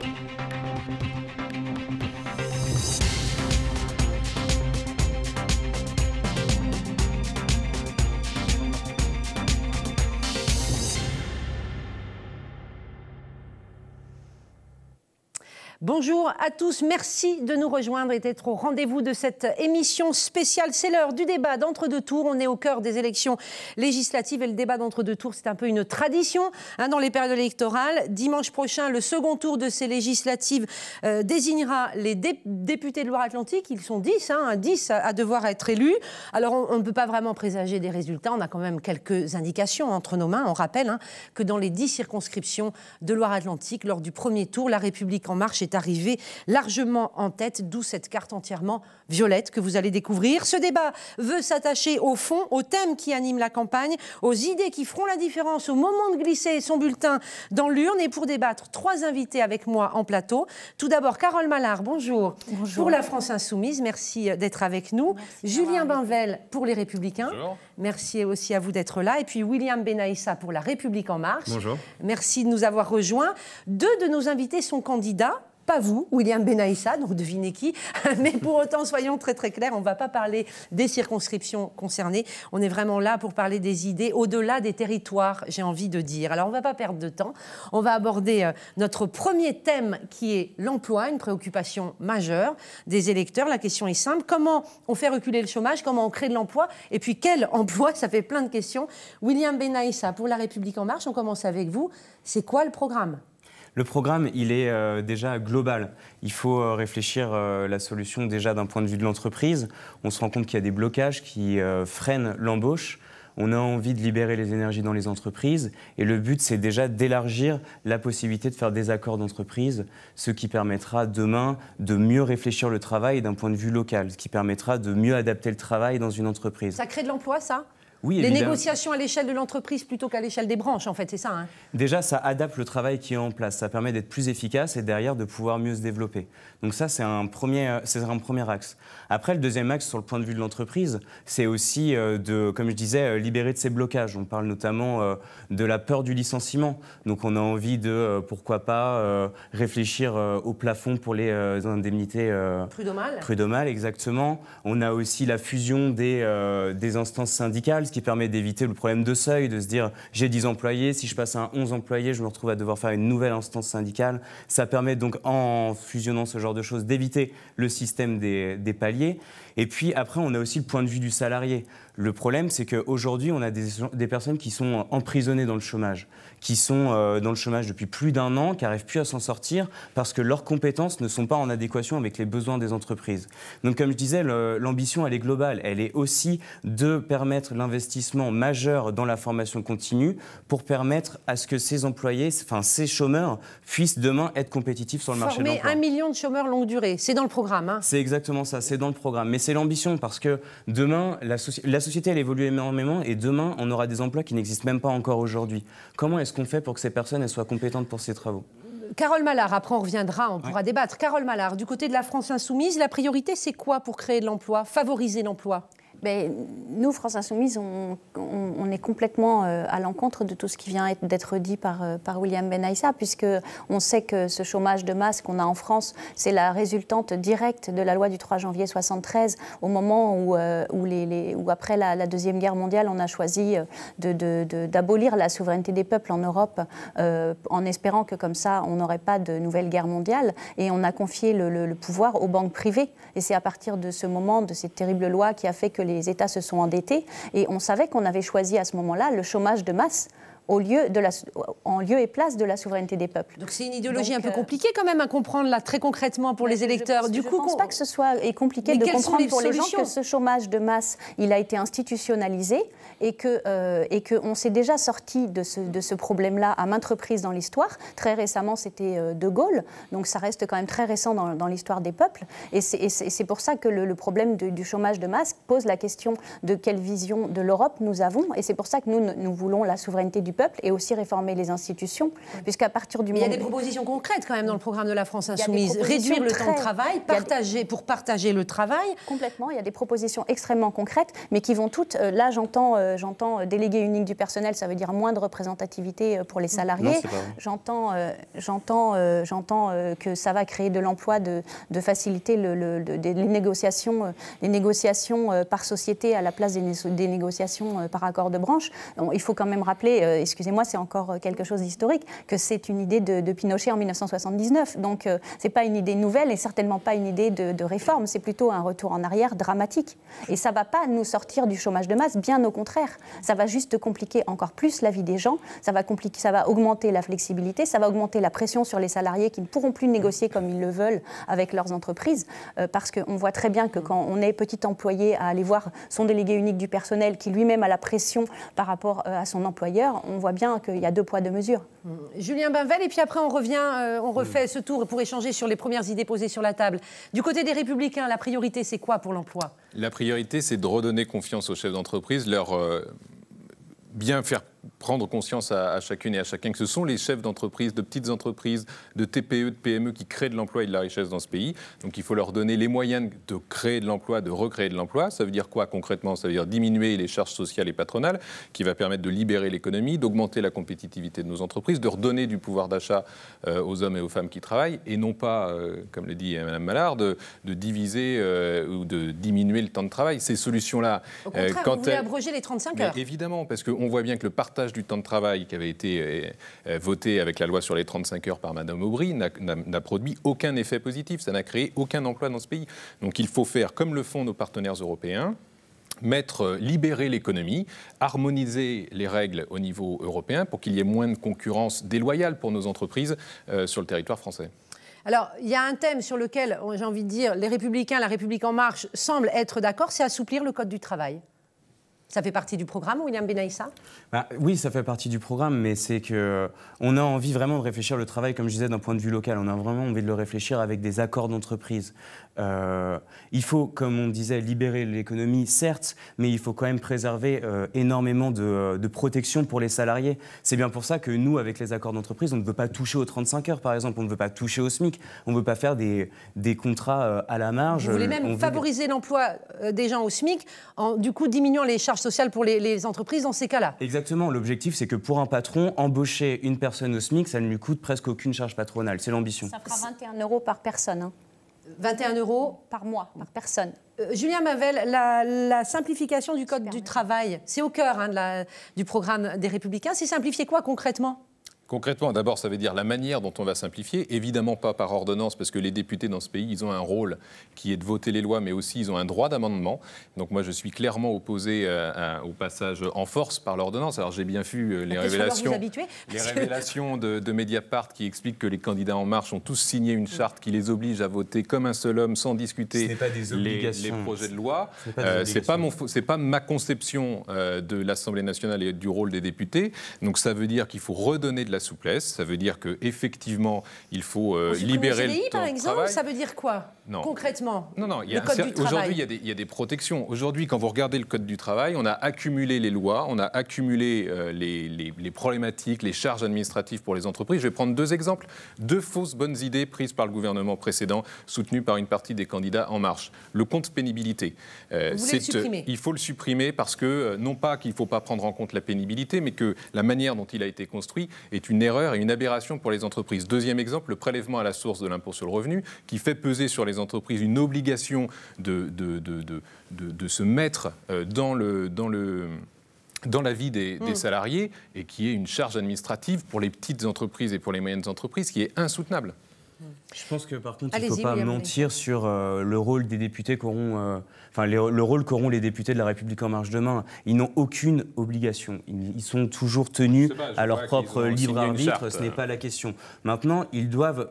thank you Bonjour à tous, merci de nous rejoindre et d'être au rendez-vous de cette émission spéciale. C'est l'heure du débat d'entre-deux tours. On est au cœur des élections législatives et le débat d'entre-deux tours, c'est un peu une tradition hein, dans les périodes électorales. Dimanche prochain, le second tour de ces législatives euh, désignera les députés de Loire-Atlantique. Ils sont 10, hein, 10 à, devoir être élus. Alors on ne peut pas vraiment présager des résultats, on a quand même quelques indications entre nos mains. On rappelle hein, que dans les 10 circonscriptions de Loire-Atlantique, lors du premier tour, La République en marche est Arriver largement en tête, d'où cette carte entièrement violette que vous allez découvrir. Ce débat veut s'attacher au fond, au thème qui anime la campagne, aux idées qui feront la différence au moment de glisser son bulletin dans l'urne. Et pour débattre, trois invités avec moi en plateau. Tout d'abord, Carole Malard, bonjour. bonjour. Pour la France Insoumise, merci d'être avec nous. Julien Benvel pour Les Républicains. Bonjour. Merci aussi à vous d'être là. Et puis William Benaïssa pour La République En Marche. Bonjour. Merci de nous avoir rejoints. Deux de nos invités sont candidats pas vous, William Benaïssa, donc devinez qui. Mais pour autant, soyons très très clairs, on ne va pas parler des circonscriptions concernées. On est vraiment là pour parler des idées au-delà des territoires, j'ai envie de dire. Alors on ne va pas perdre de temps. On va aborder euh, notre premier thème qui est l'emploi, une préoccupation majeure des électeurs. La question est simple. Comment on fait reculer le chômage Comment on crée de l'emploi Et puis quel emploi Ça fait plein de questions. William Benaïssa, pour La République en marche, on commence avec vous. C'est quoi le programme le programme, il est euh, déjà global. Il faut euh, réfléchir euh, la solution déjà d'un point de vue de l'entreprise. On se rend compte qu'il y a des blocages qui freinent l'embauche. On a envie de libérer les énergies dans les entreprises et le but, c'est déjà d'élargir la possibilité de faire des accords d'entreprise, ce qui permettra demain de mieux réfléchir le travail d'un point de vue local, ce qui permettra de mieux adapter le travail dans une entreprise. Ça crée de l'emploi, ça les négociations à l'échelle de l'entreprise plutôt qu'à l'échelle des branches, en fait, c'est ça. Hein. Déjà, ça adapte le travail qui est en place. Ça permet d'être plus efficace et derrière de pouvoir mieux se développer. Donc ça, c'est un premier, c'est un premier axe. Après, le deuxième axe, sur le point de vue de l'entreprise, c'est aussi euh, de, comme je disais, euh, libérer de ses blocages. On parle notamment euh, de la peur du licenciement. Donc on a envie de, pourquoi pas, réfléchir au plafond pour les indemnités prud'homales. Prud'homales, exactement. On a aussi la fusion des, des instances syndicales qui permet d'éviter le problème de seuil, de se dire j'ai 10 employés, si je passe à 11 employés, je me retrouve à devoir faire une nouvelle instance syndicale. Ça permet donc, en fusionnant ce genre de choses, d'éviter le système des, des paliers. Et puis après, on a aussi le point de vue du salarié. Le problème, c'est qu'aujourd'hui, on a des, personnes qui sont emprisonnées dans le chômage, qui sont euh, dans le chômage depuis plus d'un an, qui n'arrivent plus à s'en sortir parce que leurs compétences ne sont pas en adéquation avec les besoins des entreprises. Donc, comme je disais, l'ambition, elle est globale. Elle est aussi de permettre l'investissement majeur dans la formation continue pour permettre à ce que ces employés, enfin ces chômeurs, puissent demain être compétitifs sur le marché de l'emploi. un million de chômeurs longue durée, c'est dans le programme. Hein. C'est exactement ça, c'est dans le programme. Mais c'est l'ambition parce que demain, la société société, elle évolue énormément et demain, on aura des emplois qui n'existent même pas encore aujourd'hui. Comment est-ce qu'on fait pour que ces personnes soient compétentes pour ces travaux Carole Mallard, après on reviendra, on pourra débattre. Carole Mallard, du côté de la France insoumise, la priorité c'est quoi pour créer de l'emploi, favoriser l'emploi ben, nous, France Insoumise, on, on, est complètement euh, à l'encontre de tout ce qui vient d'être dit par, euh, par William Benaïssa, puisque on sait que ce chômage de masse qu'on a en France, c'est la résultante directe de la loi du 3 janvier 73, au moment où, euh, où, les, après la, Deuxième Guerre mondiale, on a choisi d'abolir de, la souveraineté des peuples en Europe, en espérant que comme ça, on n'aurait pas de nouvelle guerre mondiale, et on a confié le, pouvoir aux banques privées. Et c'est à partir de ce moment, de cette terrible loi, qui a fait que les États se sont endettés. Et on savait qu'on avait choisi à ce moment-là le chômage de masse au lieu de la, en lieu et place de la souveraineté des peuples. Donc c'est une idéologie un peu euh, compliquée quand même à comprendre là, très concrètement pour les électeurs. Je, du coup, ne pense pas que ce soit compliqué de comprendre pour les gens que ce chômage de masse, il a été institutionnalisé et que euh, et que on s'est déjà sorti de ce, de ce problème-là à maintes reprises dans l'histoire. Très récemment, c'était euh, De Gaulle. Donc ça reste quand même très récent dans, dans l'histoire des peuples. Et c'est pour ça que le, problème du chômage de masse pose la question de quelle vision de l'Europe nous avons. Et c'est pour ça que nous, nous voulons la souveraineté du peuple et aussi réformer les institutions, puisqu'à partir du moment... Il y a des propositions concrètes quand même dans le programme de la France Insoumise. Réduire le temps de travail, partager pour partager le travail. Complètement, il y a des propositions extrêmement concrètes, mais qui vont toutes... Euh, là, j'entends déléguer euh, j'entends euh, délégué unique du personnel, ça veut dire moins de représentativité pour les salariés. J'entends j'entends j'entends que ça va créer de l'emploi, de, faciliter le, les négociations, les négociations par société à la place des, des négociations par accord de branche. Il faut quand même rappeler excusez-moi, c'est encore euh, quelque chose d'historique, que c'est une idée de, Pinochet en 1979. Donc euh, ce n'est pas une idée nouvelle et certainement pas une idée de, réforme, c'est plutôt un retour en arrière dramatique. Et ça va pas nous sortir du chômage de masse, bien au contraire. Ça va juste compliquer encore plus la vie des gens, ça va, compliquer, ça va augmenter la flexibilité, ça va augmenter la pression sur les salariés qui ne pourront plus négocier comme ils le veulent avec leurs entreprises, euh, parce qu'on voit très bien que quand on est petit employé à aller voir son délégué unique du personnel qui lui-même a la pression par rapport à son employeur, on voit bien qu'il y a deux poids, deux mesures. Mm. Julien Benvel, et puis après on revient, euh, on refait ce tour pour échanger sur les premières idées posées sur la table. Du côté des Républicains, la priorité c'est quoi pour l'emploi La priorité c'est de redonner confiance aux chefs d'entreprise, leur... Euh, bien faire prendre conscience à, chacune et à chacun que ce sont les chefs d'entreprise, de petites entreprises, de TPE, de PME qui créent de l'emploi et de la richesse dans ce pays. Donc il faut leur donner les moyens de créer de l'emploi, de recréer de l'emploi. Ça veut dire quoi concrètement Ça veut dire diminuer les charges sociales et patronales, qui va permettre de libérer l'économie, d'augmenter la compétitivité de nos entreprises, de redonner du pouvoir d'achat euh, aux hommes et aux femmes qui travaillent, et non pas, euh, comme le dit Mme Mallard, de, diviser euh, ou de diminuer le temps de travail. Ces solutions-là... vous abroger les 35 heures. Évidemment, parce qu'on voit bien que le partage du temps de travail qui avait été euh, euh, voté avec la loi sur les 35 heures par Madame Aubry n'a produit aucun effet positif, ça n'a créé aucun emploi dans ce pays. Donc il faut faire comme le font nos partenaires européens, mettre, euh, libérer l'économie, harmoniser les règles au niveau européen pour qu'il y ait moins de concurrence déloyale pour nos entreprises sur le territoire français. Alors, il y a un thème sur lequel, j'ai envie de dire, les Républicains, la République en marche semblent être d'accord, c'est assouplir le Code du travail. Ça fait partie du programme, William Benaïssa bah, Oui, ça fait partie du programme, mais c'est que euh, on a envie vraiment de réfléchir le travail, comme je disais, d'un point de vue local. On a vraiment envie de le réfléchir avec des accords d'entreprise. Euh, il faut, comme on disait, libérer l'économie, certes, mais il faut quand même préserver euh, énormément euh, de, protection pour les salariés. C'est bien pour ça que nous, avec les accords d'entreprise, on ne veut pas toucher aux 35 heures, par exemple, on ne veut pas toucher au SMIC, on ne veut pas faire des, contrats à la marge. Vous voulez même favoriser l'emploi des gens au SMIC, en du coup diminuant les charges sociales pour les, entreprises dans ces cas-là. Exactement, l'objectif, c'est que pour un patron, embaucher une personne au SMIC, ça ne lui coûte presque aucune charge patronale, c'est l'ambition. Ça fera 21 euros par personne. Hein. 21 euros par mois, par personne. Euh, Julien Mavel, la, simplification du Code du travail, c'est au cœur hein, du programme des Républicains. C'est simplifier quoi concrètement Concrètement, d'abord, ça veut dire la manière dont on va simplifier. Évidemment pas par ordonnance, parce que les députés dans ce pays, ils ont un rôle qui est de voter les lois, mais aussi ils ont un droit d'amendement. Donc moi, je suis clairement opposé euh, au passage en force par l'ordonnance. Alors j'ai bien vu euh, les révélations, de, Mediapart qui expliquent que les candidats En Marche ont tous signé une mm. charte qui les oblige à voter comme un seul homme sans discuter des les, projets de loi. Euh, c'est pas, mon, pas, pas ma conception de l'Assemblée nationale et du rôle des députés. Donc ça veut dire qu'il faut redonner de la souplesse. Ça veut dire que effectivement il faut euh, libérer le temps par exemple, ça veut dire quoi non. concrètement Non, non. Aujourd'hui, il, y a des protections. Aujourd'hui, quand vous regardez le code du travail, on a accumulé les lois, on a accumulé euh, les, problématiques, les charges administratives pour les entreprises. Je vais prendre deux exemples, deux fausses bonnes idées prises par le gouvernement précédent, soutenues par une partie des candidats En Marche. Le compte pénibilité. Euh, c'est il faut le supprimer parce que non pas qu'il ne faut pas prendre en compte la pénibilité, mais que la manière dont il a été construit est une erreur et une aberration pour les entreprises. Deuxième exemple, le prélèvement à la source de l'impôt sur le revenu, qui fait peser sur les entreprises une obligation de, de, se mettre euh, dans le... Dans le dans la vie des, hmm. salariés et qui est une charge administrative pour les petites entreprises et pour les moyennes entreprises qui est insoutenable. Je pense que par contre, il ne faut pas mentir sur euh, le rôle des députés qu'auront, euh, enfin le rôle qu'auront les députés de la République en marche demain. Ils n'ont aucune obligation. Ils, sont toujours tenus à leur propre libre arbitre. Ce n'est pas la question. Maintenant, ils doivent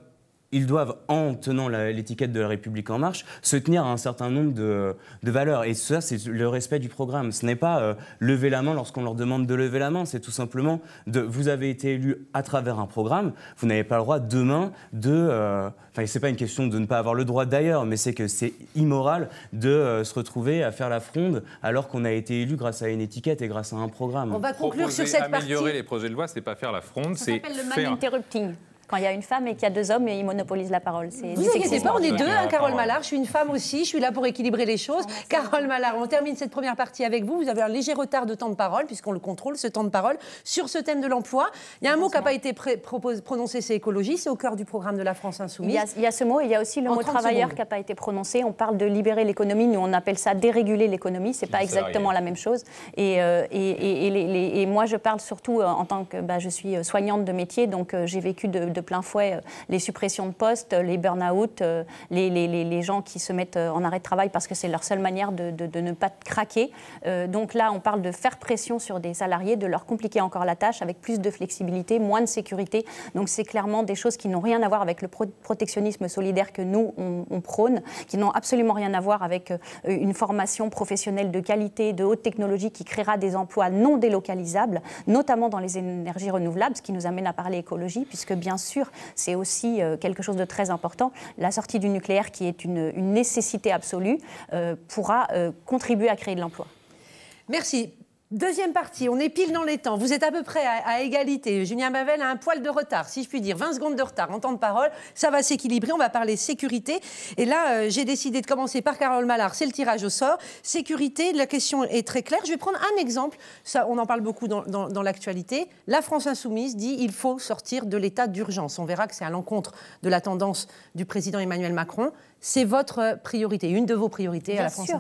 ils doivent, en tenant l'étiquette de la République en marche, se tenir à un certain nombre de, valeurs. Et ça, c'est le respect du programme. Ce n'est pas euh, lever la main lorsqu'on leur demande de lever la main, c'est tout simplement de, vous avez été élu à travers un programme, vous n'avez pas le droit demain de... Enfin, euh, enfin, c'est pas une question de ne pas avoir le droit d'ailleurs, mais c'est que c'est immoral de euh, se retrouver à faire la fronde alors qu'on a été élu grâce à une étiquette et grâce à un programme. On va conclure sur cette améliorer partie. Améliorer les projets de loi, c'est pas faire la fronde, c'est... le interrupting quand il y a une femme et qu'il y a deux hommes, ils monopolisent la parole. Vous inquiétez pas, on est deux, hein, Carole Malard. Je suis une femme aussi, je suis là pour équilibrer les choses. Ah, Carole Malard, on termine cette première partie avec vous. Vous avez un léger retard de temps de parole, puisqu'on le contrôle, ce temps de parole, sur ce thème de l'emploi. Il y a un mot qui n'a pas été prononcé, c'est écologie. C'est au cœur du programme de la France Insoumise. Il y a, ce mot, il y a aussi le mot travailleur qui n'a pas été prononcé. On parle de libérer l'économie, nous on appelle ça déréguler l'économie. C'est pas exactement la même chose. Et, euh, et, moi, je parle surtout euh, en tant que bah, je suis euh, soignante de métier, donc j'ai vécu de de plein fouet euh, les suppressions de postes, euh, les burn-out, euh, les, les, les, gens qui se mettent en arrêt de travail parce que c'est leur seule manière de, de, ne pas craquer. donc là, on parle de faire pression sur des salariés, de leur compliquer encore la tâche avec plus de flexibilité, moins de sécurité. Donc c'est clairement des choses qui n'ont rien à voir avec le protectionnisme solidaire que nous, on, on prône, qui n'ont absolument rien à voir avec une formation professionnelle de qualité, de haute technologie qui créera des emplois non délocalisables, notamment dans les énergies renouvelables, ce qui nous amène à parler écologie, puisque bien sûr, c'est aussi euh, quelque chose de très important. La sortie du nucléaire, qui est une, une nécessité absolue, euh, pourra euh, contribuer à créer de l'emploi. Merci. Deuxième partie, on est pile dans les temps. Vous êtes à peu près à, égalité. Julien Bavel a un poil de retard, si je puis dire. 20 secondes de retard en temps de parole. Ça va s'équilibrer. On va parler sécurité. Et là, euh, j'ai décidé de commencer par Carole Mallard. C'est le tirage au sort. Sécurité, la question est très claire. Je vais prendre un exemple. Ça, on en parle beaucoup dans, dans l'actualité. La France Insoumise dit il faut sortir de l'état d'urgence. On verra que c'est à l'encontre de la tendance du président Emmanuel Macron c'est votre priorité, une de vos priorités à la France sûr.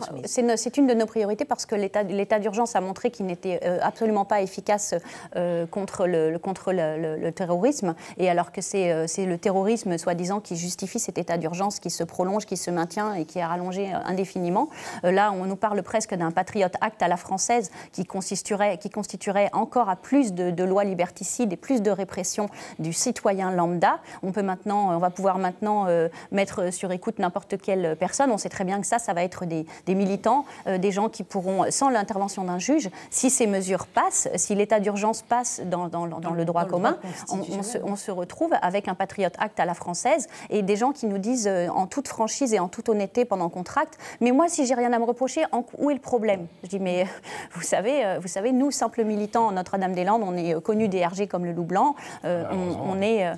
C'est une de nos priorités parce que l'état d'urgence a montré qu'il n'était euh, absolument pas efficace euh, contre, le, le, terrorisme. Et alors que euh, c'est le terrorisme, soi-disant, qui justifie cet état d'urgence qui se prolonge, qui se maintient et qui est rallongé indéfiniment, là, on nous parle presque d'un patriote acte à la française qui consisterait, qui constituerait encore à plus de, lois liberticides et plus de répression du citoyen lambda. On peut maintenant, on va pouvoir maintenant mettre sur écoute n'importe quelle personne. On sait très bien que ça, ça va être des, militants, euh, des gens qui pourront, sans l'intervention d'un juge, si ces mesures passent, si l'état d'urgence passe dans, le, droit commun, on, se, retrouve avec un patriote acte à la française et des gens qui nous disent euh, en toute franchise et en toute honnêteté pendant contract, mais moi, si j'ai rien à me reprocher, en, où est le problème Je dis, mais euh, vous savez, vous savez, nous, simples militants en Notre-Dame-des-Landes, on est connus des RG comme le loup blanc, on, on, est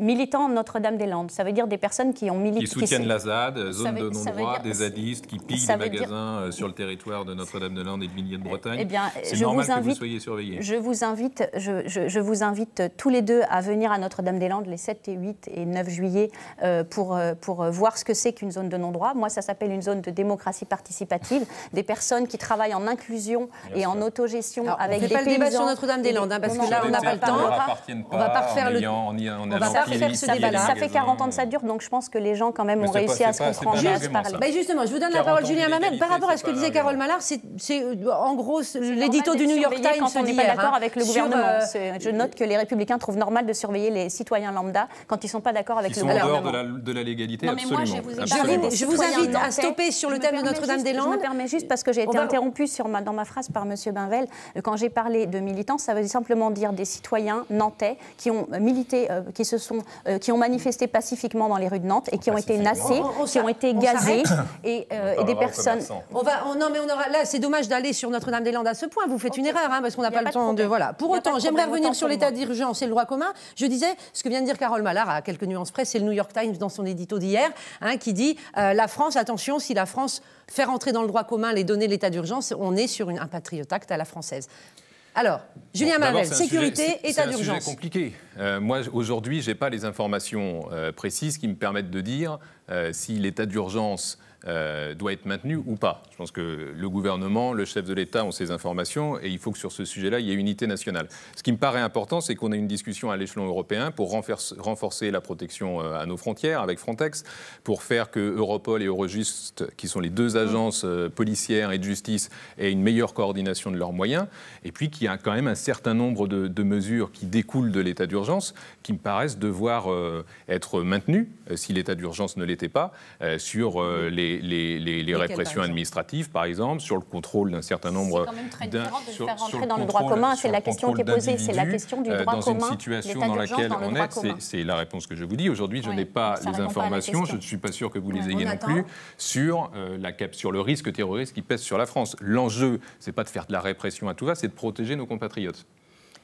militants Notre-Dame-des-Landes. Ça veut dire des personnes qui ont milité. Qui soutiennent la ZAD, zone de non-droit, des zadistes, qui pillent des magasins euh, sur le territoire de Notre-Dame-des-Landes et de Milliers de eh, Bretagne. Eh bien, je vous invite, que vous soyez surveillés. Je vous, invite, je, vous invite tous les deux à venir à Notre-Dame-des-Landes les 7 et 8 et 9 juillet euh, pour, euh, pour voir ce que c'est qu'une zone de non-droit. Moi, ça s'appelle une zone de démocratie participative, des personnes qui travaillent en inclusion et en autogestion avec des paysans. On ne pas le débat sur Notre-Dame-des-Landes, hein, parce que là, on n'a pas le temps. On va pas faire le... En, en, ça fait 40 ans que ça dure, donc je pense que les gens, quand même, ont réussi à se comprendre. Bah, justement, je vous donne la parole, Julien Mamel. Par rapport à ce que disait Carole Mallard, c'est euh, en gros l'édito du New York Times. Quand on n'est pas d'accord avec le hein, gouvernement. Euh, je note que les Républicains trouvent normal de surveiller les citoyens lambda quand ils ne sont pas d'accord avec le gouvernement. sont en de la légalité, absolument. Je vous invite à stopper sur le thème de Notre-Dame-des-Landes. Je me permets juste, parce que j'ai été interrompue dans ma phrase par M. Benvel, quand j'ai parlé de militants, ça veut simplement dire des citoyens nantais qui ont milité, qui se sont euh, qui ont manifesté pacifiquement dans les rues de Nantes et qui ont été nassés, qui ont été gazés euh, et, des personnes. On va, non mais on aura, là c'est dommage d'aller sur Notre-Dame-des-Landes à ce point. Vous faites une erreur hein, parce qu'on n'a pas, le temps de, voilà. Pour autant, j'aimerais revenir sur l'état d'urgence et le droit commun. Je disais ce que vient de dire Carole Mallard à quelques nuances près, c'est le New York Times dans son édito d'hier hein, qui dit euh, la France, attention, si la France fait rentrer dans le droit commun les données de l'état d'urgence, on est sur un patriotacte à la française. Alors, Julien bon, sécurité, état d'urgence. C'est un sujet compliqué. Euh, moi, aujourd'hui, je n'ai pas les informations euh, précises qui me permettent de dire euh, si l'état d'urgence euh, doit être maintenu ou pas. Je pense que le gouvernement, le chef de l'État ont ces informations et il faut que sur ce sujet-là, il y ait unité nationale. Ce qui me paraît important, c'est qu'on ait une discussion à l'échelon européen pour renforcer la protection euh, à nos frontières avec Frontex, pour faire que Europol et Eurojust, qui sont les deux agences euh, policières et de justice, aient une meilleure coordination de leurs moyens, et puis qu'il y a quand même un certain nombre de, mesures qui découlent de l'état d'urgence qui me paraissent devoir être maintenues, si l'état d'urgence ne l'était pas, sur les les, répressions administratives, par exemple, sur le contrôle d'un certain nombre. C'est quand même très différent de sur, faire rentrer dans le droit commun. C'est la question qui est posée. C'est la question du euh, droit commun. Dans une situation dans laquelle on est, c'est la réponse que je vous dis. Aujourd'hui, je n'ai pas les informations. je ne suis pas sûr que vous les ayez non plus sur euh, la cap, sur le risque terroriste qui pèse sur la France. L'enjeu, c'est pas de faire de la répression à tout va, c'est de protéger nos compatriotes.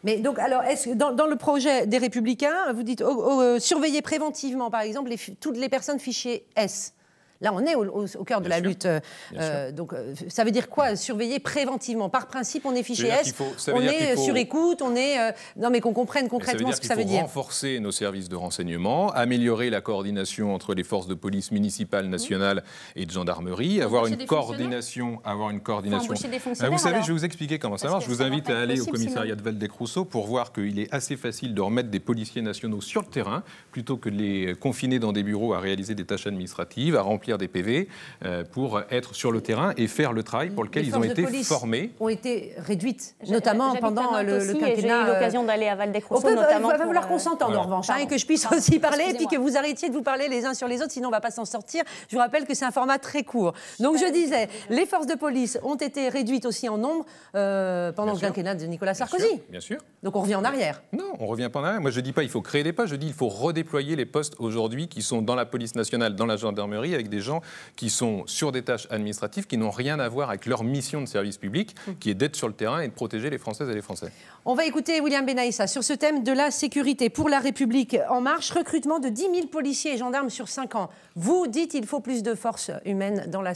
Mais donc, alors, est-ce dans, dans, le projet des Républicains, vous dites oh, oh, euh, surveiller préventivement, par exemple, toutes les personnes fichées S Là, on est au, cœur de la lutte. Euh, euh, donc, euh, ça veut dire quoi Surveiller préventivement. Par principe, on est fiché S, on est sur écoute, on est. non, mais qu'on comprenne concrètement ce que ça veut dire. Renforcer nos services de renseignement, améliorer la coordination entre les forces de police municipale, nationale et de gendarmerie, avoir une, coordination, avoir une coordination. Ah, vous savez, je vais vous expliquer comment ça marche. Je vous invite à aller au commissariat de val des pour voir qu'il est assez facile de remettre des policiers nationaux sur le terrain plutôt que de les confiner dans des bureaux à réaliser des tâches administratives, à remplir des PV euh, pour être sur le terrain et faire le travail pour lequel ils ont été formés. ont été réduites, notamment pendant le, quinquennat. J'ai eu euh, l'occasion d'aller à val des On peut, notamment va vouloir euh, qu'on s'entende en revanche, et que je puisse aussi parler, et puis que vous arrêtiez de vous parler les uns sur les autres, sinon on ne va pas s'en sortir. Je vous rappelle que c'est un format très court. Donc je disais, les forces de police ont été réduites aussi en nombre pendant le quinquennat de Nicolas Sarkozy. Bien sûr, Donc on revient en arrière. Non, on revient pas en arrière. Moi je dis pas il faut créer des postes, je dis il faut redéployer les postes aujourd'hui qui sont dans la police nationale, dans la gendarmerie, avec des des gens qui sont sur des tâches administratives qui n'ont rien à voir avec leur mission de service public, mmh. qui est d'être sur le terrain et de protéger les Françaises et les Français. On va écouter William Benaïssa sur ce thème de la sécurité pour la République en marche, recrutement de 10 000 policiers et gendarmes sur 5 ans. Vous dites il faut plus de force humaine dans la,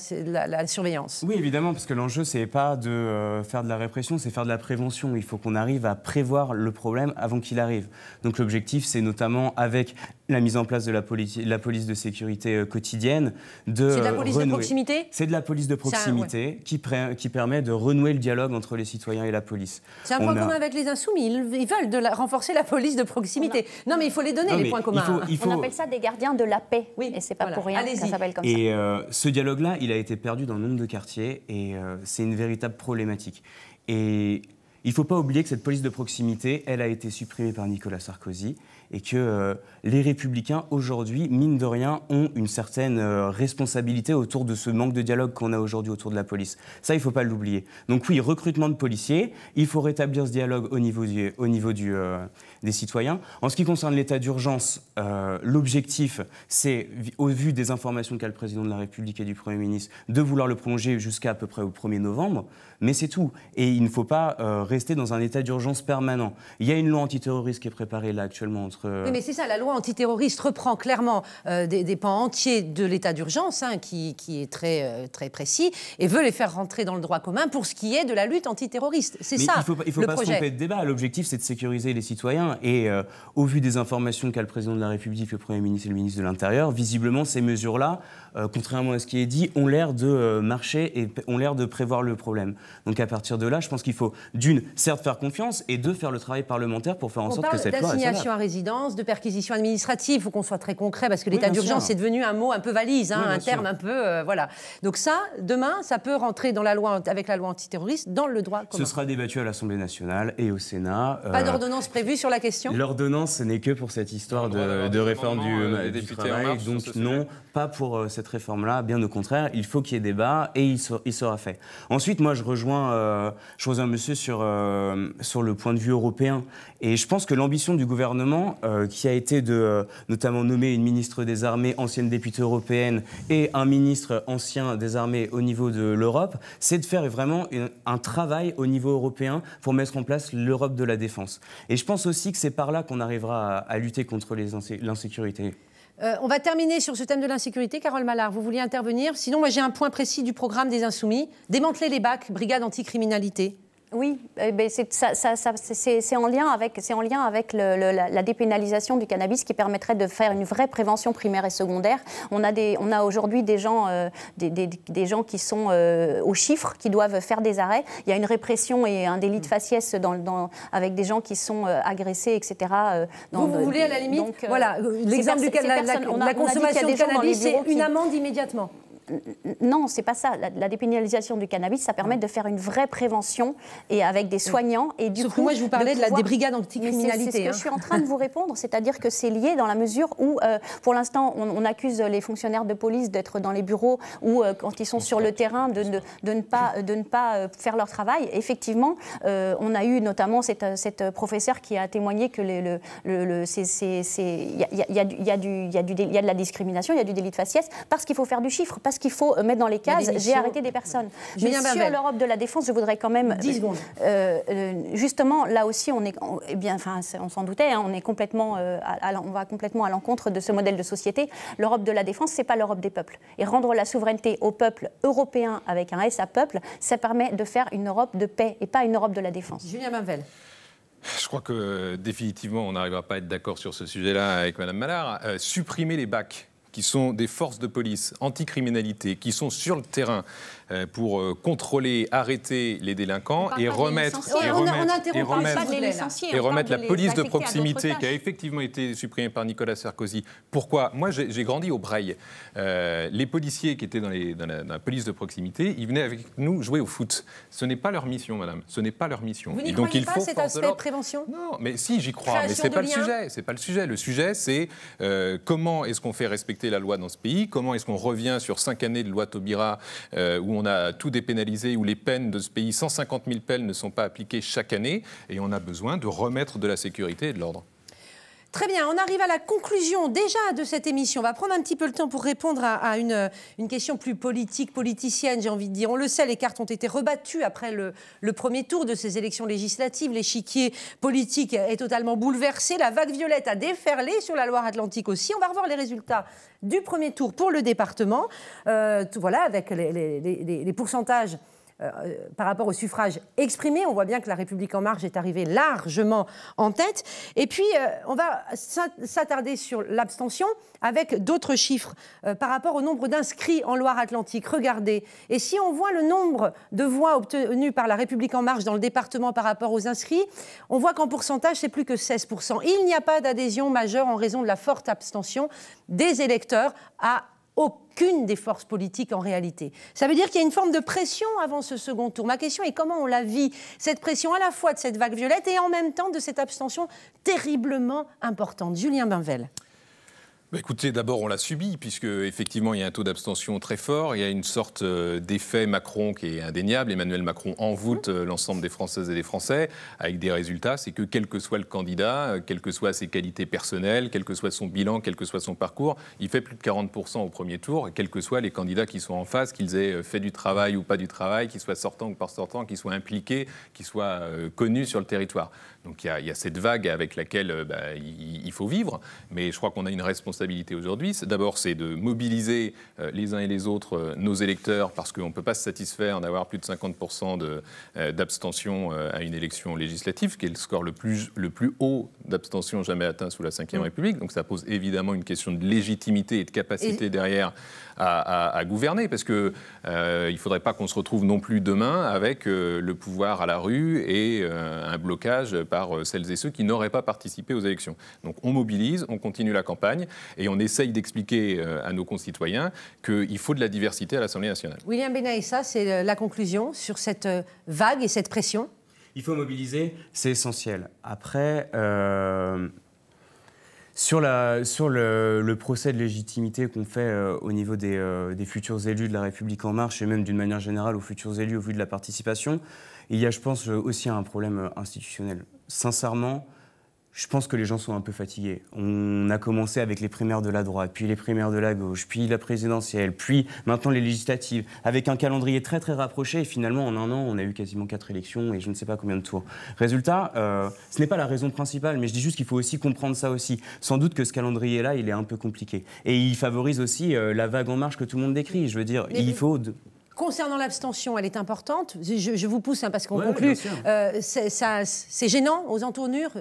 surveillance. Oui, évidemment, parce que l'enjeu, c'est pas de euh, faire de la répression, c'est faire de la prévention. Il faut qu'on arrive à prévoir le problème avant qu'il arrive. Donc l'objectif, c'est notamment avec la mise en place de la, police, de sécurité euh, quotidienne. De, c'est de la euh, police de proximité C'est de la police de proximité qui, permet de renouer le dialogue entre les citoyens et la police. C'est un point commun avec les insoumis. Ils veulent renforcer la police de proximité. Non, mais il faut les donner, les points communs. On appelle ça des gardiens de la paix. Oui. Et pas pour rien ça s'appelle comme ça. Et euh, ce dialogue-là, il a été perdu dans nombre de quartiers et c'est une véritable problématique. Et il ne faut pas oublier que cette police de proximité, elle a été supprimée par Nicolas Sarkozy et que euh, les républicains aujourd'hui, mine de rien, ont une certaine euh, responsabilité autour de ce manque de dialogue qu'on a aujourd'hui autour de la police. Ça, il ne faut pas l'oublier. Donc oui, recrutement de policiers, il faut rétablir ce dialogue au niveau, au niveau du, euh, des citoyens. En ce qui concerne l'état d'urgence, l'objectif, c'est, au vu des informations qu'a le président de la République et du Premier ministre, de vouloir le prolonger jusqu'à à peu près au 1er novembre, mais c'est tout. Et il ne faut pas rester dans un état d'urgence permanent. Il y a une loi antiterroriste qui est préparée là actuellement entre euh, oui, mais c'est ça, la loi antiterroriste reprend clairement euh, des, pans entiers de l'état d'urgence, hein, qui, est très, euh, très précis, et veut les faire rentrer dans le droit commun pour ce qui est de la lutte antiterroriste. C'est ça. Il ne faut, pas se tromper de débat. L'objectif, c'est de sécuriser les citoyens. Et au vu des informations qu'a le président de la République, le Premier ministre et le ministre de l'Intérieur, visiblement, ces mesures-là euh, contrairement à ce qui est dit, ont l'air de euh, marcher et ont l'air de prévoir le problème. Donc à partir de là, je pense qu'il faut, d'une, certes faire confiance, et deux, faire le travail parlementaire pour faire en sorte que cette loi... d'assignation à résidence, de perquisition administrative, il faut qu'on soit très concret, parce que l'état d'urgence, est devenu un mot un peu valise, hein, un terme un peu... Euh, voilà. Donc ça, demain, ça peut rentrer dans la loi, avec la loi antiterroriste, dans le droit commun. Ce sera débattu à l'Assemblée nationale et au Sénat. Pas d'ordonnance prévue sur la question L'ordonnance, ce n'est que pour cette histoire de, réforme du, travail, donc non, pas pour cette cette réforme-là. Bien au contraire, il faut qu'il y ait débat et il, sera fait. Ensuite, moi, je rejoins, euh, je rejoins monsieur sur, euh, sur le point de vue européen. Et je pense que l'ambition du gouvernement, euh, qui a été de euh, notamment nommer une ministre des Armées, ancienne députée européenne, et un ministre ancien des Armées au niveau de l'Europe, c'est de faire vraiment un travail au niveau européen pour mettre en place l'Europe de la défense. Et je pense aussi que c'est par là qu'on arrivera à, à lutter contre l'insécurité. Euh, on va terminer sur ce thème de l'insécurité. Carole Mallard, vous vouliez intervenir Sinon, moi, j'ai un point précis du programme des Insoumis. Démanteler les bacs, brigade anticriminalité. Oui, eh ben, c'est en lien avec, en lien avec la, dépénalisation du cannabis qui permettrait de faire une vraie prévention primaire et secondaire. On a, des, on a aujourd'hui des, gens, euh, des, des, gens qui sont euh, au chiffre, chiffres, qui doivent faire des arrêts. Il y a une répression et un délit de mm. faciès dans, avec des gens qui sont euh, agressés, etc. vous, voulez à la limite, voilà, l'exemple du cannabis, la, consommation de cannabis, c'est une amende immédiatement non, c'est pas ça. La, dépénalisation du cannabis, ça permet de faire une vraie prévention et avec des soignants. Et du Sauf coup, moi, je vous parlais de, la débrigade anticriminalité. C'est ce que hein. je suis en train de vous répondre, c'est-à-dire que c'est lié dans la mesure où, euh, pour l'instant, on, accuse les fonctionnaires de police d'être dans les bureaux ou euh, quand ils sont sur le terrain de, de, ne pas, de ne pas euh, faire leur travail. Effectivement, on a eu notamment cette, cette, professeure qui a témoigné que le, le, le c'est il y, y, y, y a de la discrimination, il y a du délit de faciès parce qu'il faut faire du chiffre, parce qu'il faut euh, mettre dans les cases. J'ai arrêté des personnes. Mais sur l'Europe de la défense, je voudrais quand même. 10 secondes. Euh, euh, justement, là aussi, on est, eh bien, enfin, on s'en doutait, hein, on est complètement, on va complètement à l'encontre de ce modèle de société. L'Europe de la défense, c'est pas l'Europe des peuples. Et rendre la souveraineté au peuple européen avec un S à peuple, ça permet de faire une Europe de paix et pas une Europe de la défense. Julien Mavel. Je crois que définitivement, on n'arrivera pas à être d'accord sur ce sujet-là avec Mme Malard. supprimer les bacs qui sont des forces de police anticriminalité, qui sont sur le terrain, euh, pour euh, contrôler, arrêter les délinquants et remettre, et remettre, la police de proximité qui a effectivement été supprimée par Nicolas Sarkozy. Pourquoi Moi, j'ai grandi au Braille. Euh, les policiers qui étaient dans, la, police de proximité, ils venaient avec nous jouer au foot. Ce n'est pas leur mission, madame. Ce n'est pas leur mission. Vous n'y donc, il pas faut cet aspect de prévention Non, mais si, j'y crois. mais ce n'est pas le sujet. C'est pas le sujet. Le sujet, c'est comment est-ce qu'on fait respecter la loi dans ce pays Comment est-ce qu'on revient sur cinq années de loi Taubira où on on a tout dépénalisé, où les peines de ce pays, 150 000 peines, ne sont pas appliquées chaque année, et on a besoin de remettre de la sécurité et de l'ordre. Très bien, on arrive à la conclusion déjà de cette émission. On va prendre un petit peu le temps pour répondre à, une, question plus politique, politicienne, j'ai envie de dire. On le sait, les cartes ont été rebattues après le, premier tour de ces élections législatives. L'échiquier politique est totalement bouleversé. La vague violette a déferlé sur la Loire-Atlantique aussi. On va revoir les résultats du premier tour pour le département. Euh, voilà, avec les, les pourcentages euh, par rapport au suffrage exprimé. On voit bien que la République en marge est arrivée largement en tête. Et puis, euh, on va s'attarder sur l'abstention avec d'autres chiffres euh, par rapport au nombre d'inscrits en Loire-Atlantique. Regardez. Et si on voit le nombre de voix obtenues par la République en marche dans le département par rapport aux inscrits, on voit qu'en pourcentage, c'est plus que 16%. Il n'y a pas d'adhésion majeure en raison de la forte abstention des électeurs à aucune des forces politiques en réalité. Ça veut dire qu'il y a une forme de pression avant ce second tour. Ma question est comment on la vit, cette pression à la fois de cette vague violette et en même temps de cette abstention terriblement importante. Julien Benvel. Bah, écoutez, d'abord, on l'a subi, puisque effectivement, il y a un taux d'abstention très fort. Il y a une sorte euh, d'effet Macron qui est indéniable. Emmanuel Macron envoûte euh, l'ensemble des Françaises et des Français avec des résultats. C'est que quel que soit le candidat, euh, quelles que soient ses qualités personnelles, quel que soit son bilan, quel que soit son parcours, il fait plus de 40% au premier tour, quels que soient les candidats qui sont en face, qu'ils aient fait du travail ou pas du travail, qu'ils soient sortants ou pas sortants, qu'ils soient impliqués, qu'ils soient connus sur le territoire. Donc il y, a, cette vague avec laquelle euh, bah, il, faut vivre, mais je crois qu'on a une responsabilité aujourd'hui. D'abord, c'est de mobiliser euh, les uns et les autres euh, nos électeurs, parce qu'on ne peut pas se satisfaire d'avoir plus de 50% d'abstention à une élection législative, qui est le score le plus, le plus haut d'abstention jamais atteint sous la Ve mm. République. Donc ça pose évidemment une question de légitimité et de capacité derrière à, gouverner, parce qu'il il ne faudrait pas qu'on se retrouve non plus demain avec le pouvoir à la rue et un blocage par euh, celles et ceux qui n'auraient pas participé aux élections. Donc on mobilise, on continue la campagne et on essaye d'expliquer euh, à nos concitoyens qu'il faut de la diversité à l'Assemblée nationale. William ça c'est euh, la conclusion sur cette vague et cette pression Il faut mobiliser, c'est essentiel. Après. Sur, le, procès de légitimité qu'on fait au niveau des, futurs élus de la République en marche et même d'une manière générale aux futurs élus au vu de la participation, il y a, je pense, aussi un problème institutionnel sincèrement, je pense que les gens sont un peu fatigués. On a commencé avec les primaires de la droite, puis les primaires de la gauche, puis la présidentielle, puis maintenant les législatives, avec un calendrier très très rapproché. Et finalement, en un an, on a eu quasiment quatre élections et je ne sais pas combien de tours. Résultat, euh, ce n'est pas la raison principale, mais je dis juste qu'il faut aussi comprendre ça aussi. Sans doute que ce calendrier-là, il est un peu compliqué. Et il favorise aussi euh, la vague en marche que tout le monde décrit. Je veux dire, il faut... Concernant l'abstention, elle est importante. Je, vous pousse hein, parce qu'on conclut. Euh, c'est gênant aux entournures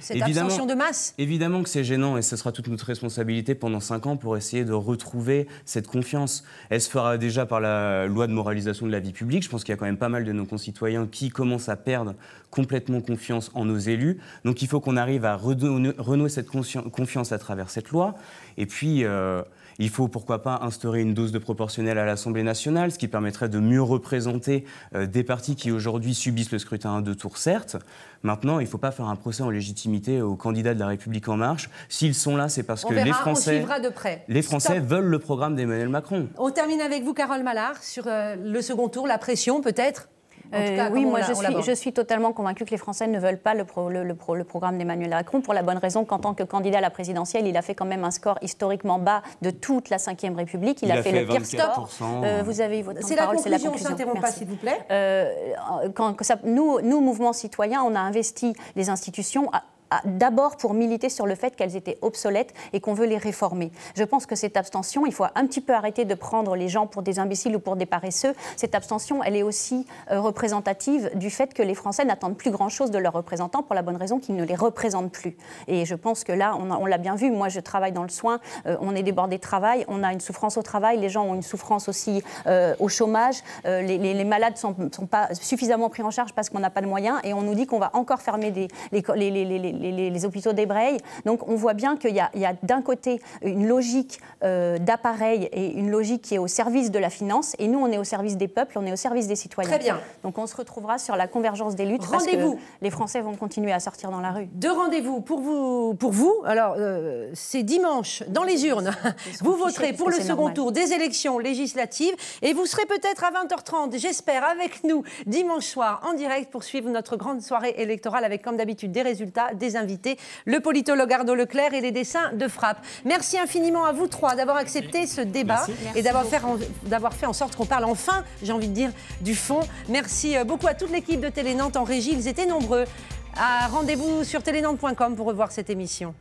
cette abstention de masse Évidemment que c'est gênant et ce sera toute notre responsabilité pendant 5 ans pour essayer de retrouver cette confiance. Elle se fera déjà par la loi de moralisation de la vie publique. Je pense qu'il y a quand même pas mal de nos concitoyens qui commencent à perdre complètement confiance en nos élus. Donc il faut qu'on arrive à renouer cette confiance à travers cette loi. Et puis. Euh, il faut pourquoi pas instaurer une dose de proportionnelle à l'Assemblée nationale, ce qui permettrait de mieux représenter euh, des partis qui aujourd'hui subissent le scrutin à deux tours, certes. Maintenant, il ne faut pas faire un procès en légitimité aux candidats de la République en marche. S'ils sont là, c'est parce que les Français, Les Français veulent le programme d'Emmanuel Macron. On termine avec vous, Carole Mallard, sur euh, le second tour, la pression peut-être euh, oui, moi je suis, totalement convaincue que les Français ne veulent pas le, programme d'Emmanuel Macron pour la bonne raison qu'en tant que candidat à la présidentielle, il a fait quand même un score historiquement bas de toute la Ve République. Il, a, fait, le pire score. Euh, vous avez eu votre c'est la conclusion. s'interrompt pas, s'il vous plaît. Euh, nous, nous, mouvement citoyen, on a investi les institutions à, d'abord pour militer sur le fait qu'elles étaient obsolètes et qu'on veut les réformer. Je pense que cette abstention, il faut un petit peu arrêter de prendre les gens pour des imbéciles ou pour des paresseux. Cette abstention, elle est aussi euh, représentative du fait que les Français n'attendent plus grand-chose de leurs représentants pour la bonne raison qu'ils ne les représentent plus. Et je pense que là, on, l'a bien vu. Moi, je travaille dans le soin, euh, on est débordé de travail, on a une souffrance au travail, les gens ont une souffrance aussi euh, au chômage, les, malades ne sont, pas suffisamment pris en charge parce qu'on n'a pas de moyens et on nous dit qu'on va encore fermer des, les, les les, hôpitaux d'Ebreil. Donc on voit bien qu'il y a, d'un côté une logique euh, d'appareil et une logique qui est au service de la finance, et nous on est au service des peuples, on est au service des citoyens. Très bien. Donc on se retrouvera sur la convergence des luttes parce que les Français vont continuer à sortir dans la rue. Deux rendez-vous pour vous, pour vous. Alors euh, c'est dimanche dans les urnes. Vous voterez pour le second tour des élections législatives et vous serez peut-être à 20h30, j'espère, avec nous dimanche soir en direct pour suivre notre grande soirée électorale avec comme d'habitude des résultats des invités, le politologue Arnaud Leclerc et les dessins de frappe. Merci infiniment à vous trois d'avoir accepté ce débat et d'avoir fait, en sorte qu'on parle enfin, j'ai envie de dire, du fond. Merci euh, beaucoup à toute l'équipe de Télénante en régie, ils étaient nombreux. rendez-vous sur télénante.com pour revoir cette émission.